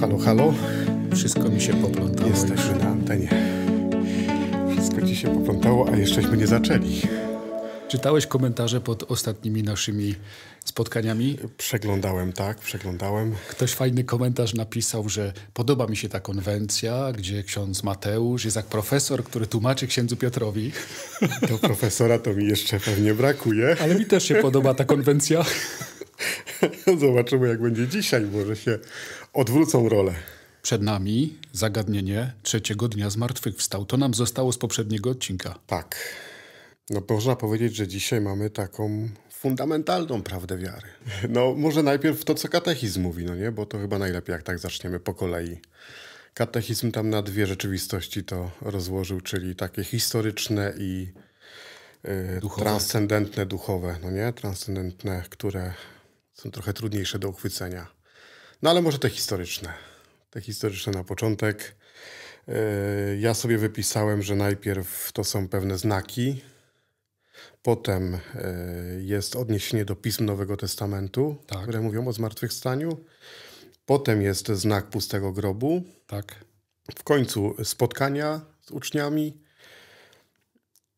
Halo, halo. Wszystko mi się poplątało. Jesteśmy już. na antenie. Wszystko ci się poplątało, a jeszcześmy nie zaczęli. Czytałeś komentarze pod ostatnimi naszymi spotkaniami? Przeglądałem, tak, przeglądałem. Ktoś fajny komentarz napisał, że podoba mi się ta konwencja, gdzie ksiądz Mateusz jest jak profesor, który tłumaczy księdzu Piotrowi. Do profesora to mi jeszcze pewnie brakuje. Ale mi też się podoba ta konwencja. Zobaczymy, jak będzie dzisiaj. Może się odwrócą role. Przed nami zagadnienie trzeciego dnia zmartwychwstał. To nam zostało z poprzedniego odcinka. Tak. No można powiedzieć, że dzisiaj mamy taką fundamentalną prawdę wiary. No może najpierw to, co katechizm mówi, no nie? Bo to chyba najlepiej, jak tak zaczniemy po kolei. Katechizm tam na dwie rzeczywistości to rozłożył, czyli takie historyczne i yy, duchowe. transcendentne duchowe, no nie? Transcendentne, które są trochę trudniejsze do uchwycenia. No ale może te historyczne. Te historyczne na początek. E, ja sobie wypisałem, że najpierw to są pewne znaki, potem e, jest odniesienie do pism Nowego Testamentu, tak. które mówią o zmartwychwstaniu, potem jest znak pustego grobu, tak. w końcu spotkania z uczniami,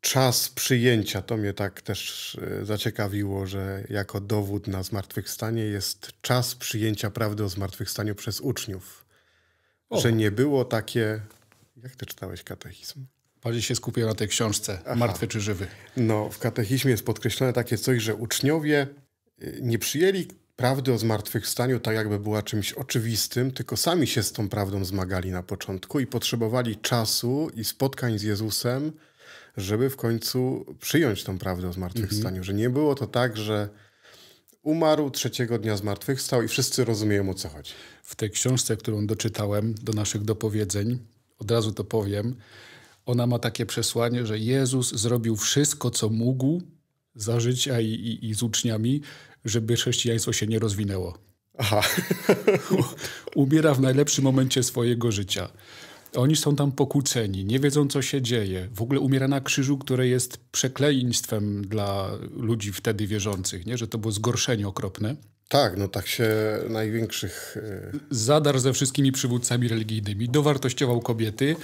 czas przyjęcia. To mnie tak też e, zaciekawiło, że jako dowód na zmartwychwstanie jest czas przyjęcia prawdy o zmartwychwstaniu przez uczniów. O. Że nie było takie. Jak ty czytałeś katechizm? Bardziej się skupię na tej książce, Aha. Martwy czy Żywy. No, w katechizmie jest podkreślone takie coś, że uczniowie e, nie przyjęli prawdy o zmartwychwstaniu tak, jakby była czymś oczywistym, tylko sami się z tą prawdą zmagali na początku i potrzebowali czasu i spotkań z Jezusem, żeby w końcu przyjąć tą prawdę o zmartwychwstaniu, mhm. że nie było to tak, że umarł, trzeciego dnia zmartwychwstał i wszyscy rozumieją o co chodzi. W tej książce, którą doczytałem do naszych dopowiedzeń, od razu to powiem, ona ma takie przesłanie, że Jezus zrobił wszystko, co mógł za życia i, i, i z uczniami, żeby chrześcijaństwo się nie rozwinęło. Aha. Umiera w najlepszym momencie swojego życia. Oni są tam pokłóceni, nie wiedzą, co się dzieje. W ogóle umiera na krzyżu, które jest przekleństwem dla ludzi wtedy wierzących, nie? że to było zgorszenie okropne. Tak, no tak się największych. Y, Zadarł ze wszystkimi przywódcami religijnymi, dowartościował kobiety.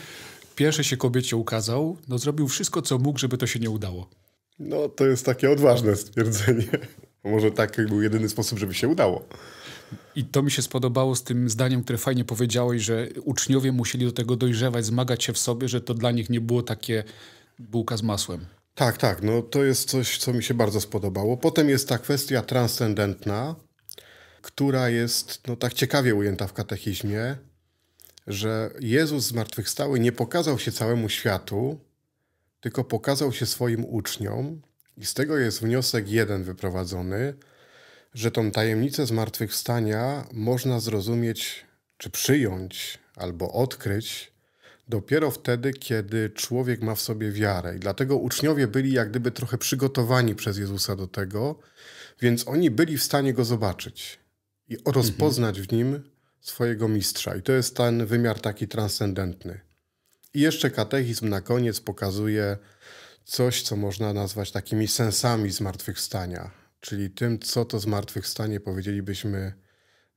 Pierwsze się kobiecie ukazał, no zrobił wszystko, co mógł, żeby to się nie udało. No to jest takie odważne stwierdzenie. Może taki był jedyny sposób, żeby się udało. I to mi się spodobało z tym zdaniem, które fajnie powiedziałeś, że uczniowie musieli do tego dojrzewać, zmagać się w sobie, że to dla nich nie było takie bułka z masłem. Tak, tak. No to jest coś, co mi się bardzo spodobało. Potem jest ta kwestia transcendentna, która jest no, tak ciekawie ujęta w katechizmie, że Jezus zmartwychwstały nie pokazał się całemu światu, tylko pokazał się swoim uczniom. I z tego jest wniosek jeden wyprowadzony – że tą tajemnicę zmartwychwstania można zrozumieć czy przyjąć albo odkryć dopiero wtedy, kiedy człowiek ma w sobie wiarę. I dlatego uczniowie byli jak gdyby trochę przygotowani przez Jezusa do tego, więc oni byli w stanie go zobaczyć i rozpoznać mhm. w nim swojego mistrza. I to jest ten wymiar taki transcendentny. I jeszcze katechizm na koniec pokazuje coś, co można nazwać takimi sensami zmartwychwstania czyli tym, co to zmartwychwstanie powiedzielibyśmy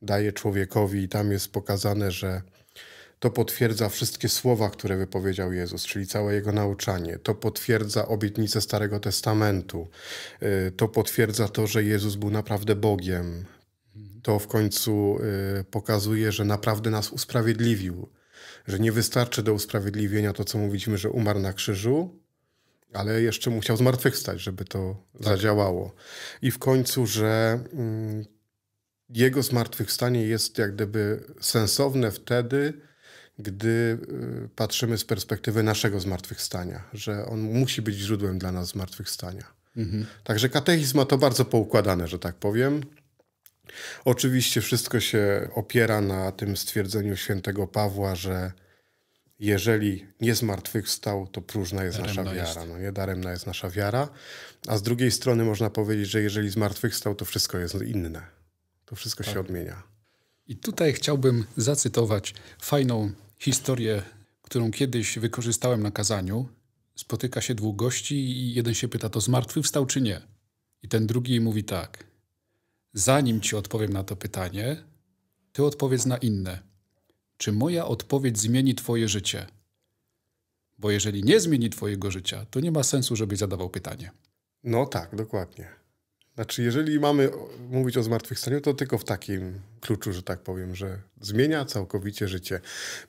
daje człowiekowi i tam jest pokazane, że to potwierdza wszystkie słowa, które wypowiedział Jezus, czyli całe jego nauczanie. To potwierdza obietnice Starego Testamentu. Y, to potwierdza to, że Jezus był naprawdę Bogiem. To w końcu y, pokazuje, że naprawdę nas usprawiedliwił, że nie wystarczy do usprawiedliwienia to, co mówiliśmy, że umarł na krzyżu, ale jeszcze musiał zmartwychwstać, żeby to tak. zadziałało. I w końcu, że mm, jego zmartwychwstanie jest jak gdyby sensowne wtedy, gdy y, patrzymy z perspektywy naszego zmartwychwstania, że on musi być źródłem dla nas zmartwychwstania. Mhm. Także katechizm ma to bardzo poukładane, że tak powiem. Oczywiście wszystko się opiera na tym stwierdzeniu świętego Pawła, że jeżeli nie zmartwychwstał, to próżna jest daremna nasza wiara. Jest. No nie daremna jest nasza wiara. A z drugiej strony można powiedzieć, że jeżeli zmartwychwstał, to wszystko jest inne. To wszystko tak. się odmienia. I tutaj chciałbym zacytować fajną historię, którą kiedyś wykorzystałem na kazaniu. Spotyka się dwóch gości i jeden się pyta, to zmartwychwstał czy nie? I ten drugi mówi tak. Zanim ci odpowiem na to pytanie, ty odpowiedz na inne czy moja odpowiedź zmieni Twoje życie. Bo jeżeli nie zmieni Twojego życia, to nie ma sensu, żebyś zadawał pytanie. No tak, dokładnie. Znaczy, jeżeli mamy mówić o zmartwychwstaniu, to tylko w takim kluczu, że tak powiem, że zmienia całkowicie życie.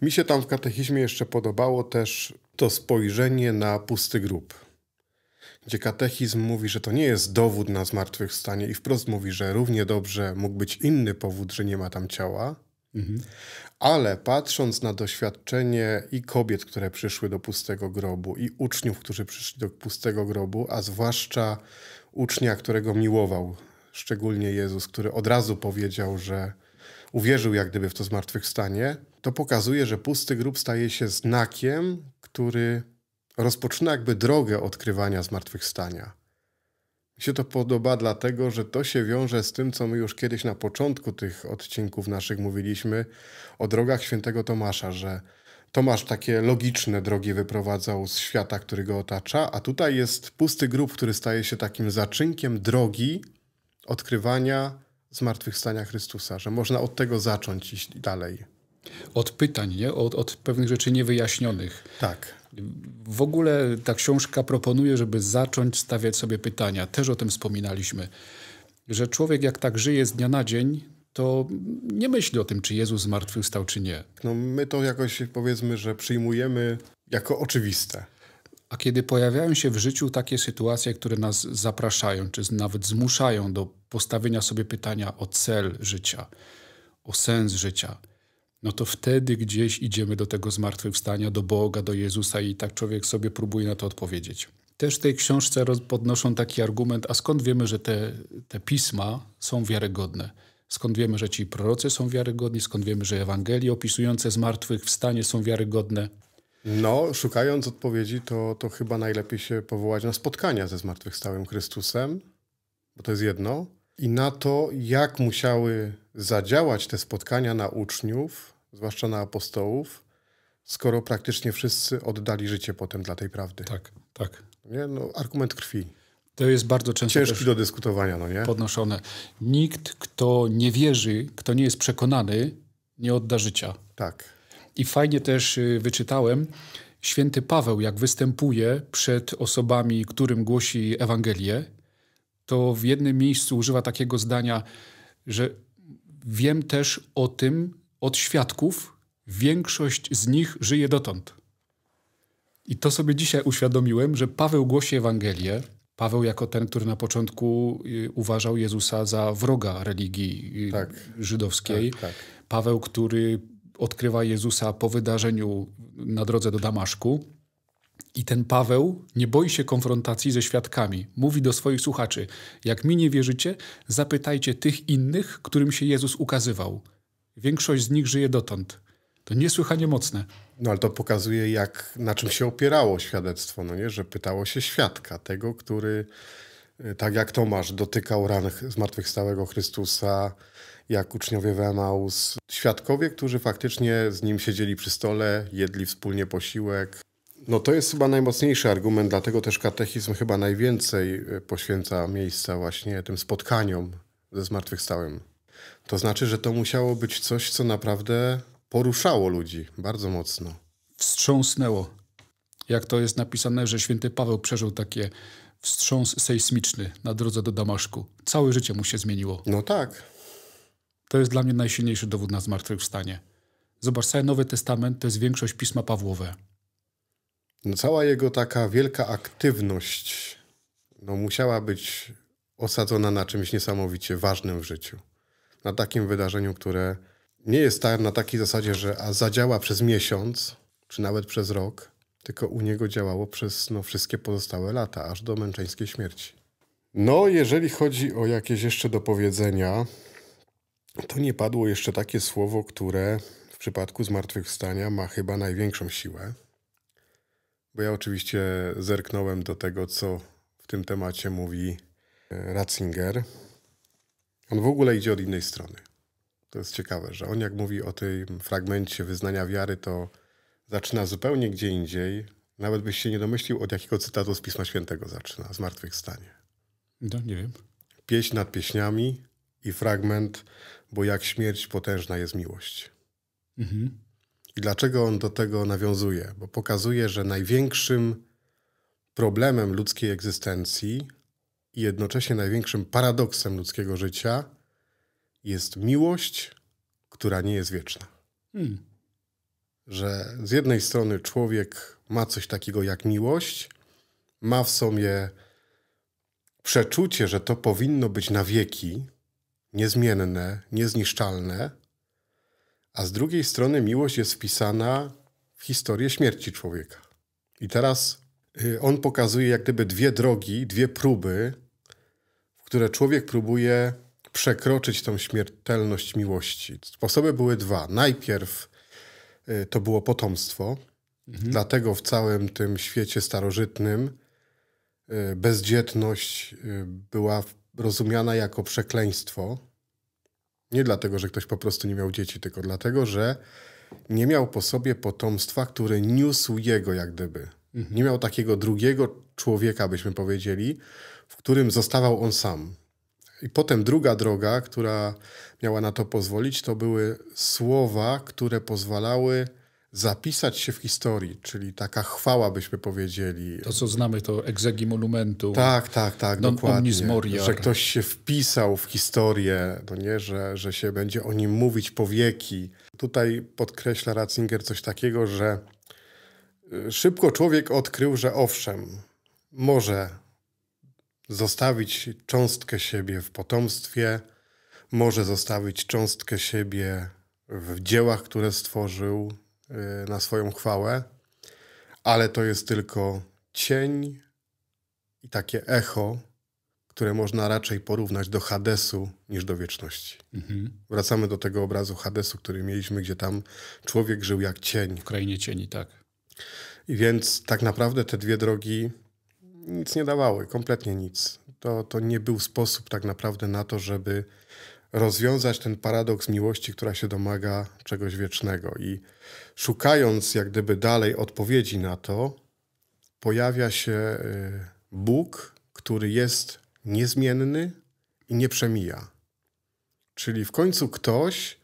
Mi się tam w katechizmie jeszcze podobało też to spojrzenie na pusty grób, gdzie katechizm mówi, że to nie jest dowód na zmartwychwstanie i wprost mówi, że równie dobrze mógł być inny powód, że nie ma tam ciała, Mhm. Ale patrząc na doświadczenie i kobiet, które przyszły do pustego grobu, i uczniów, którzy przyszli do pustego grobu, a zwłaszcza ucznia, którego miłował szczególnie Jezus, który od razu powiedział, że uwierzył jak gdyby w to zmartwychwstanie, to pokazuje, że pusty grób staje się znakiem, który rozpoczyna jakby drogę odkrywania zmartwychwstania się to podoba, dlatego że to się wiąże z tym, co my już kiedyś na początku tych odcinków naszych mówiliśmy o drogach świętego Tomasza, że Tomasz takie logiczne drogi wyprowadzał z świata, który go otacza, a tutaj jest pusty grób, który staje się takim zaczynkiem drogi odkrywania zmartwychwstania Chrystusa, że można od tego zacząć iść dalej. Od pytań, nie? Od, od pewnych rzeczy niewyjaśnionych. Tak. W ogóle ta książka proponuje, żeby zacząć stawiać sobie pytania. Też o tym wspominaliśmy, że człowiek jak tak żyje z dnia na dzień, to nie myśli o tym, czy Jezus zmartwychwstał, czy nie. No my to jakoś powiedzmy, że przyjmujemy jako oczywiste. A kiedy pojawiają się w życiu takie sytuacje, które nas zapraszają, czy nawet zmuszają do postawienia sobie pytania o cel życia, o sens życia, no to wtedy gdzieś idziemy do tego zmartwychwstania, do Boga, do Jezusa i tak człowiek sobie próbuje na to odpowiedzieć. Też w tej książce podnoszą taki argument, a skąd wiemy, że te, te pisma są wiarygodne? Skąd wiemy, że ci prorocy są wiarygodni? Skąd wiemy, że Ewangelie opisujące zmartwychwstanie są wiarygodne? No, szukając odpowiedzi, to, to chyba najlepiej się powołać na spotkania ze zmartwychwstałym Chrystusem, bo to jest jedno, i na to, jak musiały zadziałać te spotkania na uczniów, zwłaszcza na apostołów, skoro praktycznie wszyscy oddali życie potem dla tej prawdy. Tak, tak. Nie? No, argument krwi. To jest bardzo często Ciężki do dyskutowania, no nie? podnoszone. Nikt, kto nie wierzy, kto nie jest przekonany, nie odda życia. Tak. I fajnie też y, wyczytałem, święty Paweł, jak występuje przed osobami, którym głosi Ewangelię, to w jednym miejscu używa takiego zdania, że wiem też o tym od świadków. Większość z nich żyje dotąd. I to sobie dzisiaj uświadomiłem, że Paweł głosi Ewangelię. Paweł jako ten, który na początku y, uważał Jezusa za wroga religii y, tak. żydowskiej. Tak, tak. Paweł, który odkrywa Jezusa po wydarzeniu na drodze do Damaszku i ten Paweł nie boi się konfrontacji ze świadkami. Mówi do swoich słuchaczy: Jak mi nie wierzycie, zapytajcie tych innych, którym się Jezus ukazywał. Większość z nich żyje dotąd. To niesłychanie mocne. No ale to pokazuje, jak, na czym się opierało świadectwo, no nie? że pytało się świadka, tego, który, y, tak jak Tomasz, dotykał ran zmartwychwstałego Chrystusa, jak uczniowie w świadkowie, którzy faktycznie z nim siedzieli przy stole, jedli wspólnie posiłek, no to jest chyba najmocniejszy argument, dlatego też katechizm chyba najwięcej e, poświęca miejsca właśnie tym spotkaniom ze zmartwychwstałym. To znaczy, że to musiało być coś, co naprawdę poruszało ludzi bardzo mocno. Wstrząsnęło. Jak to jest napisane, że święty Paweł przeżył takie wstrząs sejsmiczny na drodze do Damaszku. Całe życie mu się zmieniło. No tak. To jest dla mnie najsilniejszy dowód na zmartwychwstanie. Zobacz cały Nowy Testament, to jest większość pisma Pawłowe no cała jego taka wielka aktywność no musiała być osadzona na czymś niesamowicie ważnym w życiu. Na takim wydarzeniu, które nie jest tak na takiej zasadzie, że a zadziała przez miesiąc, czy nawet przez rok, tylko u niego działało przez no, wszystkie pozostałe lata, aż do męczeńskiej śmierci. No, jeżeli chodzi o jakieś jeszcze dopowiedzenia, to nie padło jeszcze takie słowo, które w przypadku zmartwychwstania ma chyba największą siłę. Bo ja oczywiście zerknąłem do tego, co w tym temacie mówi e, Ratzinger. On w ogóle idzie od innej strony. To jest ciekawe, że on jak mówi o tym fragmencie wyznania wiary, to zaczyna zupełnie gdzie indziej. Nawet byś się nie domyślił, od jakiego cytatu z Pisma Świętego zaczyna, Zmartwychwstanie. No, nie wiem. Pieśń nad pieśniami i fragment, bo jak śmierć potężna jest miłość. Mhm dlaczego on do tego nawiązuje? Bo pokazuje, że największym problemem ludzkiej egzystencji i jednocześnie największym paradoksem ludzkiego życia jest miłość, która nie jest wieczna. Hmm. Że z jednej strony człowiek ma coś takiego jak miłość, ma w sobie przeczucie, że to powinno być na wieki, niezmienne, niezniszczalne, a z drugiej strony miłość jest wpisana w historię śmierci człowieka. I teraz y, on pokazuje jak gdyby dwie drogi, dwie próby, w które człowiek próbuje przekroczyć tą śmiertelność miłości. Sposoby były dwa. Najpierw y, to było potomstwo, mhm. dlatego w całym tym świecie starożytnym y, bezdzietność była rozumiana jako przekleństwo nie dlatego, że ktoś po prostu nie miał dzieci, tylko dlatego, że nie miał po sobie potomstwa, które niósł jego jak gdyby. Mhm. Nie miał takiego drugiego człowieka, byśmy powiedzieli, w którym zostawał on sam. I potem druga droga, która miała na to pozwolić, to były słowa, które pozwalały zapisać się w historii, czyli taka chwała, byśmy powiedzieli. To, co znamy, to egzegi monumentu. Tak, tak, tak, non dokładnie. Że ktoś się wpisał w historię, no nie, że, że się będzie o nim mówić po wieki. Tutaj podkreśla Ratzinger coś takiego, że y, szybko człowiek odkrył, że owszem, może zostawić cząstkę siebie w potomstwie, może zostawić cząstkę siebie w dziełach, które stworzył, Y, na swoją chwałę, ale to jest tylko cień i takie echo, które można raczej porównać do Hadesu niż do wieczności. Mhm. Wracamy do tego obrazu Hadesu, który mieliśmy, gdzie tam człowiek żył jak cień. W krainie cieni, tak. I więc tak naprawdę te dwie drogi nic nie dawały, kompletnie nic. To, to nie był sposób tak naprawdę na to, żeby rozwiązać ten paradoks miłości, która się domaga czegoś wiecznego. I szukając jak gdyby dalej odpowiedzi na to, pojawia się y, Bóg, który jest niezmienny i nie przemija. Czyli w końcu ktoś,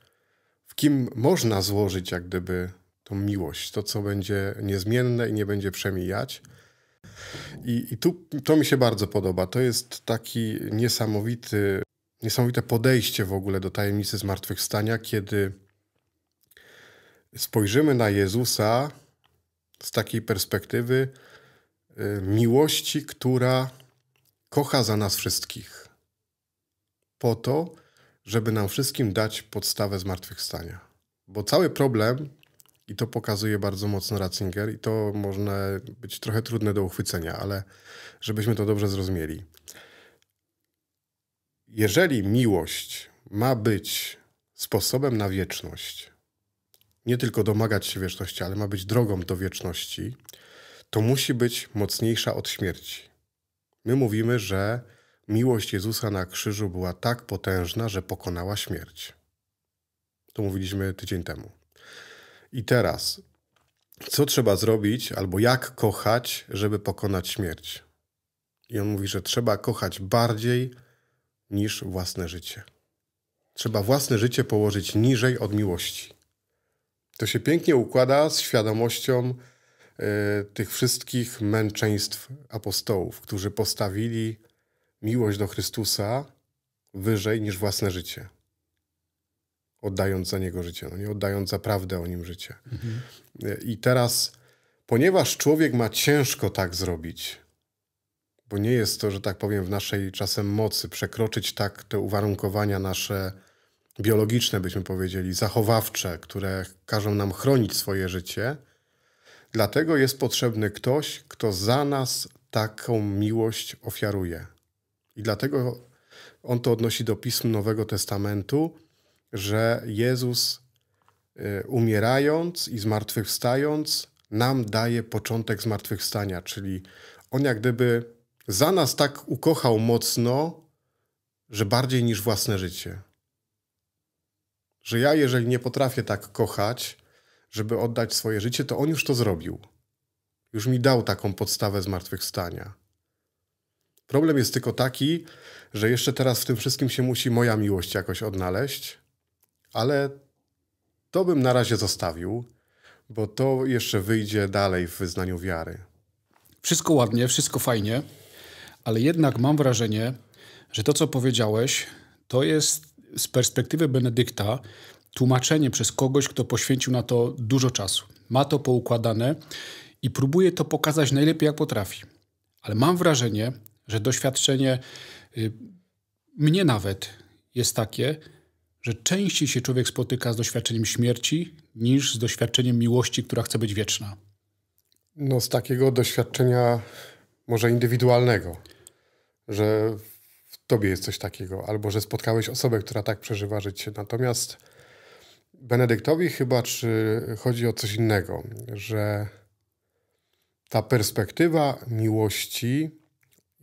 w kim można złożyć jak gdyby tą miłość, to co będzie niezmienne i nie będzie przemijać. I, i tu to mi się bardzo podoba. To jest taki niesamowity niesamowite podejście w ogóle do tajemnicy zmartwychwstania, kiedy spojrzymy na Jezusa z takiej perspektywy y, miłości, która kocha za nas wszystkich. Po to, żeby nam wszystkim dać podstawę zmartwychwstania. Bo cały problem, i to pokazuje bardzo mocno Ratzinger, i to może być trochę trudne do uchwycenia, ale żebyśmy to dobrze zrozumieli jeżeli miłość ma być sposobem na wieczność, nie tylko domagać się wieczności, ale ma być drogą do wieczności, to musi być mocniejsza od śmierci. My mówimy, że miłość Jezusa na krzyżu była tak potężna, że pokonała śmierć. To mówiliśmy tydzień temu. I teraz, co trzeba zrobić, albo jak kochać, żeby pokonać śmierć? I on mówi, że trzeba kochać bardziej niż własne życie. Trzeba własne życie położyć niżej od miłości. To się pięknie układa z świadomością e, tych wszystkich męczeństw apostołów, którzy postawili miłość do Chrystusa wyżej niż własne życie. Oddając za niego życie, no nie oddając za prawdę o nim życie. Mhm. E, I teraz, ponieważ człowiek ma ciężko tak zrobić, bo nie jest to, że tak powiem, w naszej czasem mocy przekroczyć tak te uwarunkowania nasze biologiczne, byśmy powiedzieli, zachowawcze, które każą nam chronić swoje życie. Dlatego jest potrzebny ktoś, kto za nas taką miłość ofiaruje. I dlatego on to odnosi do pism Nowego Testamentu, że Jezus y, umierając i zmartwychwstając nam daje początek zmartwychwstania, czyli on jak gdyby za nas tak ukochał mocno, że bardziej niż własne życie. Że ja, jeżeli nie potrafię tak kochać, żeby oddać swoje życie, to on już to zrobił. Już mi dał taką podstawę zmartwychwstania. Problem jest tylko taki, że jeszcze teraz w tym wszystkim się musi moja miłość jakoś odnaleźć, ale to bym na razie zostawił, bo to jeszcze wyjdzie dalej w wyznaniu wiary. Wszystko ładnie, wszystko fajnie ale jednak mam wrażenie, że to, co powiedziałeś, to jest z perspektywy Benedykta tłumaczenie przez kogoś, kto poświęcił na to dużo czasu. Ma to poukładane i próbuje to pokazać najlepiej, jak potrafi. Ale mam wrażenie, że doświadczenie y, mnie nawet jest takie, że częściej się człowiek spotyka z doświadczeniem śmierci niż z doświadczeniem miłości, która chce być wieczna. No, z takiego doświadczenia może indywidualnego że w tobie jest coś takiego, albo że spotkałeś osobę, która tak przeżywa życie. Natomiast Benedyktowi chyba czy chodzi o coś innego, że ta perspektywa miłości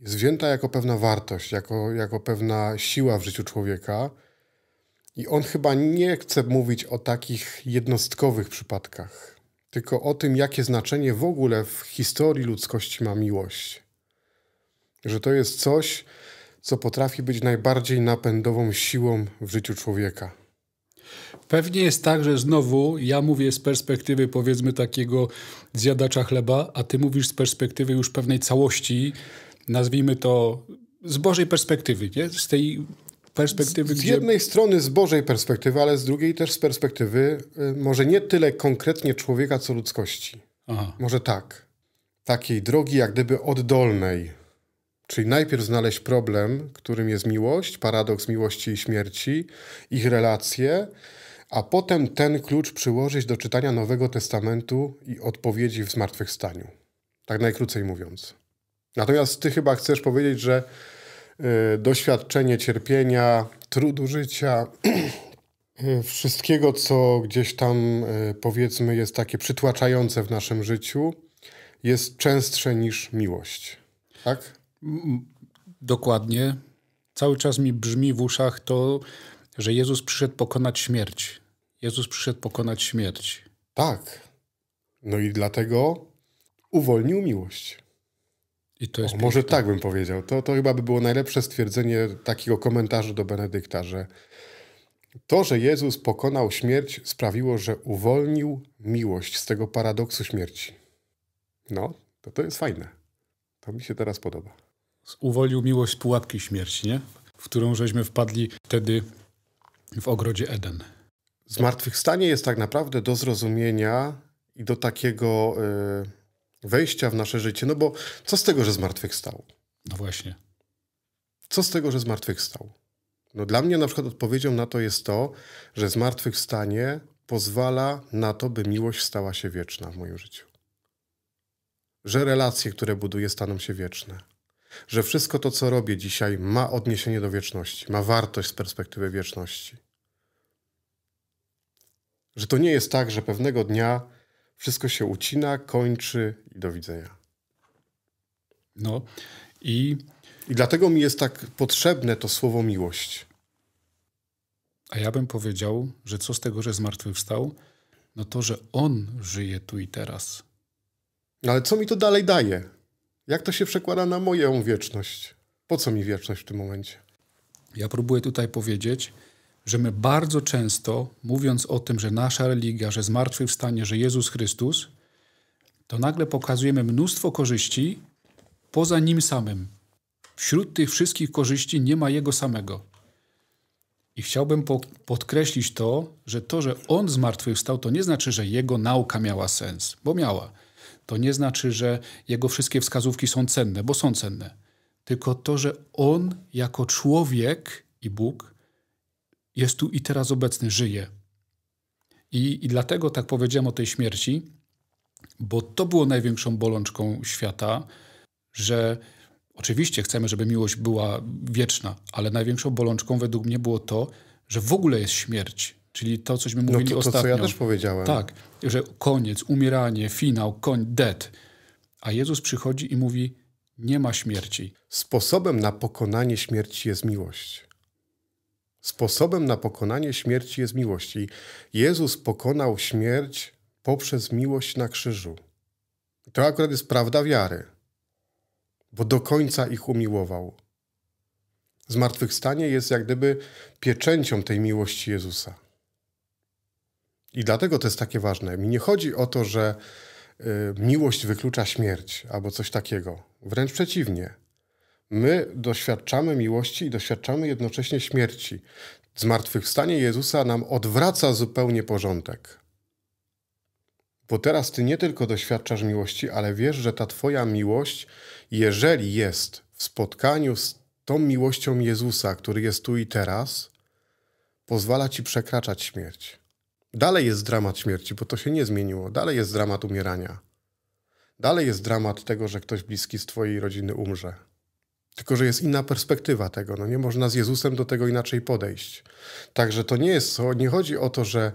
jest wzięta jako pewna wartość, jako, jako pewna siła w życiu człowieka. I on chyba nie chce mówić o takich jednostkowych przypadkach, tylko o tym, jakie znaczenie w ogóle w historii ludzkości ma miłość. Że to jest coś, co potrafi być najbardziej napędową siłą w życiu człowieka. Pewnie jest tak, że znowu ja mówię z perspektywy powiedzmy takiego zjadacza chleba, a ty mówisz z perspektywy już pewnej całości, nazwijmy to z Bożej perspektywy, nie? z tej perspektywy. Z, z jednej strony z Bożej perspektywy, ale z drugiej też z perspektywy y, może nie tyle konkretnie człowieka, co ludzkości. Aha. Może tak. Takiej drogi, jak gdyby oddolnej Czyli najpierw znaleźć problem, którym jest miłość, paradoks miłości i śmierci, ich relacje, a potem ten klucz przyłożyć do czytania Nowego Testamentu i odpowiedzi w zmartwychwstaniu. Tak najkrócej mówiąc. Natomiast ty chyba chcesz powiedzieć, że y, doświadczenie cierpienia, trudu życia, y, wszystkiego, co gdzieś tam y, powiedzmy jest takie przytłaczające w naszym życiu, jest częstsze niż miłość. Tak? Dokładnie. Cały czas mi brzmi w uszach to, że Jezus przyszedł pokonać śmierć. Jezus przyszedł pokonać śmierć. Tak. No i dlatego uwolnił miłość. I to jest o, może tak bym powiedział. To, to chyba by było najlepsze stwierdzenie takiego komentarza do Benedykta, że to, że Jezus pokonał śmierć, sprawiło, że uwolnił miłość z tego paradoksu śmierci. No, to, to jest fajne. To mi się teraz podoba uwolnił miłość z pułapki śmierci, nie? w którą żeśmy wpadli wtedy w ogrodzie Eden. Zmartwychwstanie jest tak naprawdę do zrozumienia i do takiego y, wejścia w nasze życie. No bo co z tego, że zmartwychwstał? No właśnie. Co z tego, że zmartwychwstał? No dla mnie na przykład odpowiedzią na to jest to, że zmartwychwstanie pozwala na to, by miłość stała się wieczna w moim życiu. Że relacje, które buduję, staną się wieczne że wszystko to, co robię dzisiaj, ma odniesienie do wieczności, ma wartość z perspektywy wieczności. Że to nie jest tak, że pewnego dnia wszystko się ucina, kończy i do widzenia. No i. I dlatego mi jest tak potrzebne to słowo miłość. A ja bym powiedział, że co z tego, że zmartwychwstał? No to, że on żyje tu i teraz. No ale co mi to dalej daje? Jak to się przekłada na moją wieczność? Po co mi wieczność w tym momencie? Ja próbuję tutaj powiedzieć, że my bardzo często, mówiąc o tym, że nasza religia, że zmartwychwstanie, że Jezus Chrystus, to nagle pokazujemy mnóstwo korzyści poza nim samym. Wśród tych wszystkich korzyści nie ma jego samego. I chciałbym po podkreślić to, że to, że on zmartwychwstał, to nie znaczy, że jego nauka miała sens, bo miała to nie znaczy, że jego wszystkie wskazówki są cenne, bo są cenne. Tylko to, że on jako człowiek i Bóg jest tu i teraz obecny, żyje. I, i dlatego tak powiedziałem o tej śmierci, bo to było największą bolączką świata, że oczywiście chcemy, żeby miłość była wieczna, ale największą bolączką według mnie było to, że w ogóle jest śmierć. Czyli to, cośmy no mówili no to, to, ostatnio. to, co ja też powiedziałem. Tak, że koniec, umieranie, finał, koń, dead. A Jezus przychodzi i mówi: Nie ma śmierci. Sposobem na pokonanie śmierci jest miłość. Sposobem na pokonanie śmierci jest miłość. I Jezus pokonał śmierć poprzez miłość na krzyżu. To akurat jest prawda wiary, bo do końca ich umiłował. Zmartwychwstanie jest jak gdyby pieczęcią tej miłości Jezusa. I dlatego to jest takie ważne. Mi nie chodzi o to, że y, miłość wyklucza śmierć albo coś takiego. Wręcz przeciwnie. My doświadczamy miłości i doświadczamy jednocześnie śmierci. Zmartwychwstanie Jezusa nam odwraca zupełnie porządek. Bo teraz ty nie tylko doświadczasz miłości, ale wiesz, że ta twoja miłość, jeżeli jest w spotkaniu z tą miłością Jezusa, który jest tu i teraz, pozwala ci przekraczać śmierć. Dalej jest dramat śmierci, bo to się nie zmieniło. Dalej jest dramat umierania. Dalej jest dramat tego, że ktoś bliski z Twojej rodziny umrze. Tylko, że jest inna perspektywa tego. No nie można z Jezusem do tego inaczej podejść. Także to nie jest, nie chodzi o to, że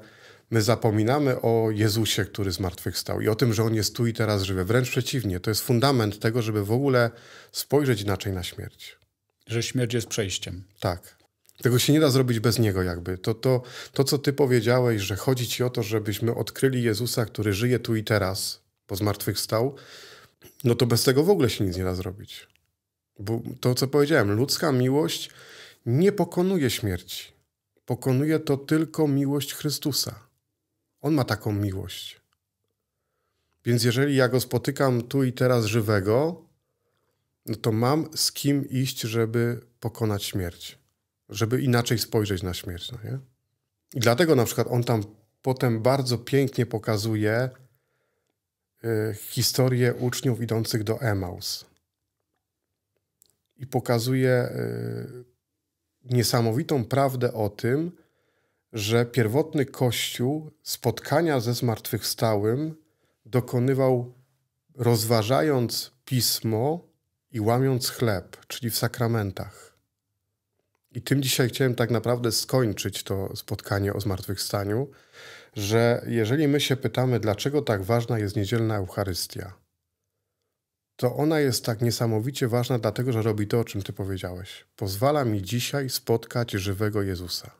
my zapominamy o Jezusie, który zmartwychwstał i o tym, że On jest tu i teraz żywy. Wręcz przeciwnie, to jest fundament tego, żeby w ogóle spojrzeć inaczej na śmierć. Że śmierć jest przejściem. Tak. Tego się nie da zrobić bez Niego jakby. To, to, to, co Ty powiedziałeś, że chodzi Ci o to, żebyśmy odkryli Jezusa, który żyje tu i teraz, bo zmartwychwstał, no to bez tego w ogóle się nic nie da zrobić. Bo to, co powiedziałem, ludzka miłość nie pokonuje śmierci. Pokonuje to tylko miłość Chrystusa. On ma taką miłość. Więc jeżeli ja go spotykam tu i teraz żywego, no to mam z kim iść, żeby pokonać śmierć żeby inaczej spojrzeć na śmierć. No nie? I dlatego na przykład on tam potem bardzo pięknie pokazuje y, historię uczniów idących do Emaus. I pokazuje y, niesamowitą prawdę o tym, że pierwotny Kościół spotkania ze zmartwychwstałym dokonywał rozważając pismo i łamiąc chleb, czyli w sakramentach. I tym dzisiaj chciałem tak naprawdę skończyć to spotkanie o zmartwychwstaniu, że jeżeli my się pytamy, dlaczego tak ważna jest niedzielna Eucharystia, to ona jest tak niesamowicie ważna, dlatego że robi to, o czym Ty powiedziałeś. Pozwala mi dzisiaj spotkać żywego Jezusa,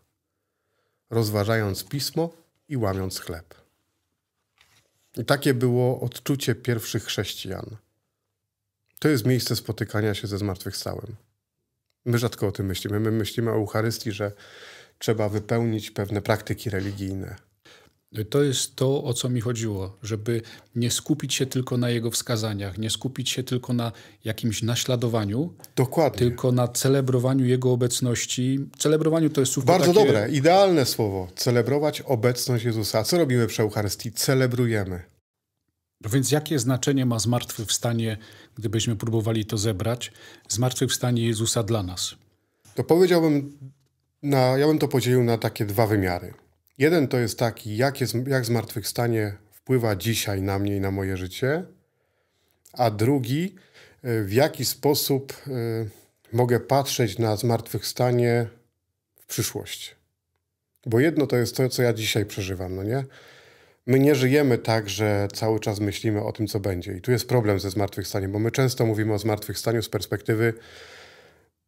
rozważając pismo i łamiąc chleb. I takie było odczucie pierwszych chrześcijan. To jest miejsce spotykania się ze zmartwychwstałym. My rzadko o tym myślimy. My myślimy o Eucharystii, że trzeba wypełnić pewne praktyki religijne. To jest to, o co mi chodziło, żeby nie skupić się tylko na jego wskazaniach, nie skupić się tylko na jakimś naśladowaniu, Dokładnie. tylko na celebrowaniu jego obecności. Celebrowaniu to jest słowo Bardzo takie... dobre, idealne słowo. Celebrować obecność Jezusa. Co robimy przy Eucharystii? Celebrujemy. No więc jakie znaczenie ma zmartwychwstanie, gdybyśmy próbowali to zebrać, zmartwychwstanie Jezusa dla nas? To powiedziałbym, na, ja bym to podzielił na takie dwa wymiary. Jeden to jest taki, jak, jest, jak zmartwychwstanie wpływa dzisiaj na mnie i na moje życie, a drugi, e, w jaki sposób e, mogę patrzeć na zmartwychwstanie w przyszłość. Bo jedno to jest to, co ja dzisiaj przeżywam, no nie? My nie żyjemy tak, że cały czas myślimy o tym, co będzie. I tu jest problem ze zmartwychwstaniem, bo my często mówimy o zmartwychwstaniu z perspektywy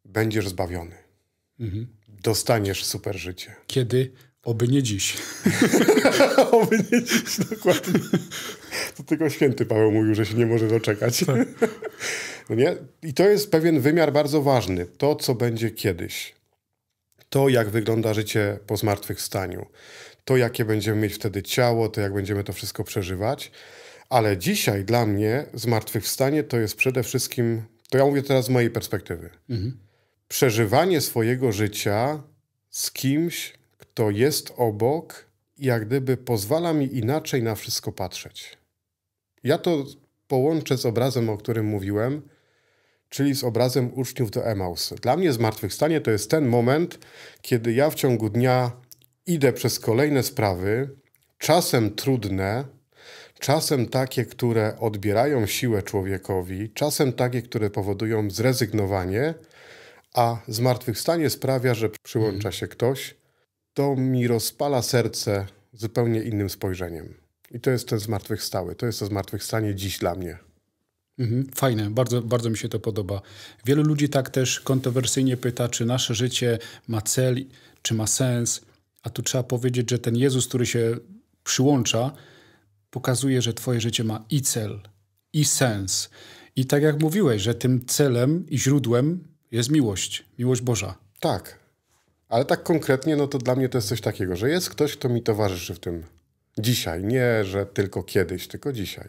będziesz zbawiony. Mhm. Dostaniesz super życie. Kiedy? Oby nie dziś. Oby nie dziś, dokładnie. To tylko święty Paweł mówił, że się nie może doczekać. Tak. no nie? I to jest pewien wymiar bardzo ważny. To, co będzie kiedyś. To, jak wygląda życie po zmartwychwstaniu to jakie będziemy mieć wtedy ciało, to jak będziemy to wszystko przeżywać. Ale dzisiaj dla mnie zmartwychwstanie to jest przede wszystkim, to ja mówię teraz z mojej perspektywy, mhm. przeżywanie swojego życia z kimś, kto jest obok i jak gdyby pozwala mi inaczej na wszystko patrzeć. Ja to połączę z obrazem, o którym mówiłem, czyli z obrazem uczniów do Emaus. Dla mnie zmartwychwstanie to jest ten moment, kiedy ja w ciągu dnia idę przez kolejne sprawy, czasem trudne, czasem takie, które odbierają siłę człowiekowi, czasem takie, które powodują zrezygnowanie, a zmartwychwstanie sprawia, że przyłącza mhm. się ktoś, to mi rozpala serce zupełnie innym spojrzeniem. I to jest ten zmartwychwstały, to jest to zmartwychwstanie dziś dla mnie. Mhm. fajne, bardzo, bardzo mi się to podoba. Wielu ludzi tak też kontrowersyjnie pyta, czy nasze życie ma cel, czy ma sens. A tu trzeba powiedzieć, że ten Jezus, który się przyłącza, pokazuje, że Twoje życie ma i cel, i sens. I tak jak mówiłeś, że tym celem i źródłem jest miłość, miłość Boża. Tak. Ale tak konkretnie, no to dla mnie to jest coś takiego, że jest ktoś, kto mi towarzyszy w tym dzisiaj. Nie, że tylko kiedyś, tylko dzisiaj.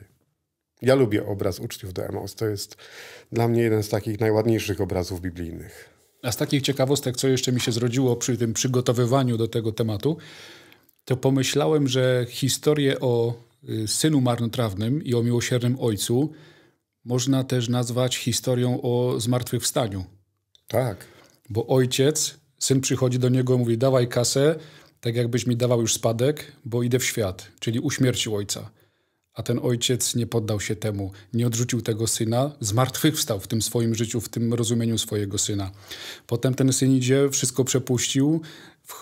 Ja lubię obraz uczniów do To jest dla mnie jeden z takich najładniejszych obrazów biblijnych. A z takich ciekawostek, co jeszcze mi się zrodziło przy tym przygotowywaniu do tego tematu, to pomyślałem, że historię o y, synu marnotrawnym i o miłosiernym ojcu można też nazwać historią o zmartwychwstaniu. Tak. Bo ojciec, syn przychodzi do niego i mówi: Dawaj kasę, tak jakbyś mi dawał już spadek, bo idę w świat, czyli uśmiercił ojca. A ten ojciec nie poddał się temu, nie odrzucił tego syna, zmartwychwstał w tym swoim życiu, w tym rozumieniu swojego syna. Potem ten syn idzie, wszystko przepuścił,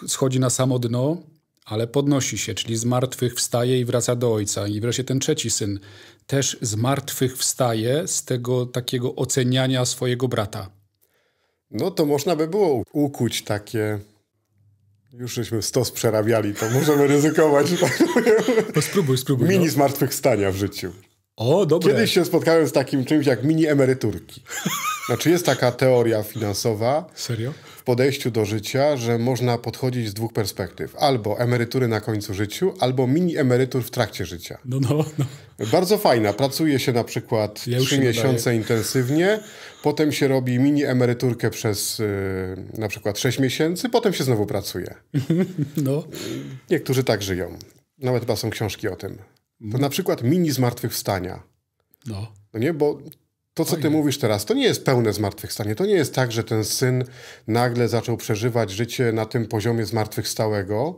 schodzi na samo dno, ale podnosi się, czyli zmartwychwstaje i wraca do ojca. I wreszcie ten trzeci syn też zmartwychwstaje z tego takiego oceniania swojego brata. No to można by było ukuć takie już żeśmy stos przerabiali, to możemy ryzykować. No spróbuj, spróbuj. Mini no. zmartwychwstania w życiu. O, dobre. Kiedyś się spotkałem z takim czymś jak mini emeryturki. Znaczy jest taka teoria finansowa. Serio? W podejściu do życia, że można podchodzić z dwóch perspektyw. Albo emerytury na końcu życiu, albo mini emerytur w trakcie życia. No, no, no. Bardzo fajna. Pracuje się na przykład ja trzy miesiące intensywnie, potem się robi mini emeryturkę przez yy, na przykład sześć miesięcy, potem się znowu pracuje. No. Niektórzy tak żyją. Nawet chyba są książki o tym to na przykład mini zmartwychwstania. No. no nie, bo to, co ty mówisz teraz, to nie jest pełne zmartwychwstanie. To nie jest tak, że ten syn nagle zaczął przeżywać życie na tym poziomie zmartwychwstałego,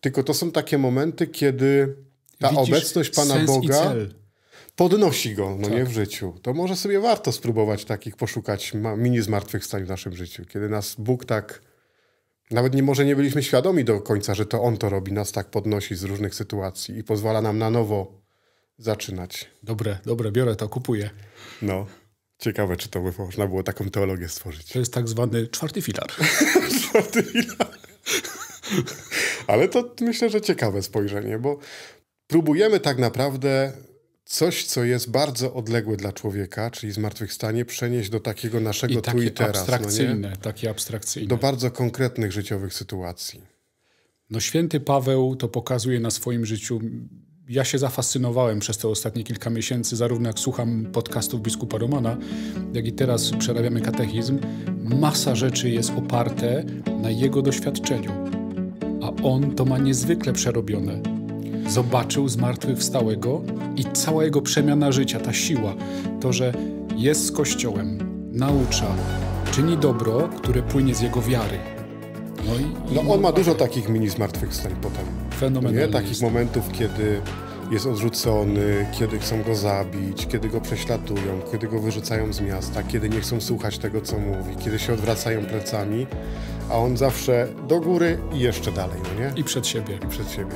tylko to są takie momenty, kiedy ta Widzisz obecność Pana Boga podnosi go no tak. nie w życiu. To może sobie warto spróbować takich poszukać mini zmartwychwstań w naszym życiu, kiedy nas Bóg tak nawet nie, może nie byliśmy świadomi do końca, że to on to robi, nas tak podnosi z różnych sytuacji i pozwala nam na nowo zaczynać. Dobre, dobre, biorę to, kupuję. No, ciekawe, czy to by można było taką teologię stworzyć. To jest tak zwany czwarty filar. czwarty filar. Ale to myślę, że ciekawe spojrzenie, bo próbujemy tak naprawdę coś, co jest bardzo odległe dla człowieka, czyli zmartwychwstanie, przenieść do takiego naszego I takie tu i teraz. No abstrakcyjne, no takie abstrakcyjne. Do bardzo konkretnych życiowych sytuacji. No święty Paweł to pokazuje na swoim życiu. Ja się zafascynowałem przez te ostatnie kilka miesięcy, zarówno jak słucham podcastów biskupa Romana, jak i teraz przerabiamy katechizm. Masa rzeczy jest oparte na jego doświadczeniu, a on to ma niezwykle przerobione zobaczył zmartwychwstałego i cała jego przemiana życia, ta siła, to, że jest z Kościołem, naucza, czyni dobro, które płynie z jego wiary. No, i, no on ma dużo takich mini zmartwychwstań potem. Fenomenalnie. Nie? Takich jest. momentów, kiedy jest odrzucony, kiedy chcą go zabić, kiedy go prześladują, kiedy go wyrzucają z miasta, kiedy nie chcą słuchać tego, co mówi, kiedy się odwracają plecami, a on zawsze do góry i jeszcze dalej, no nie? I przed siebie. I przed siebie.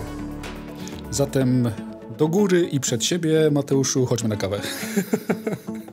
Zatem do góry i przed siebie, Mateuszu, chodźmy na kawę.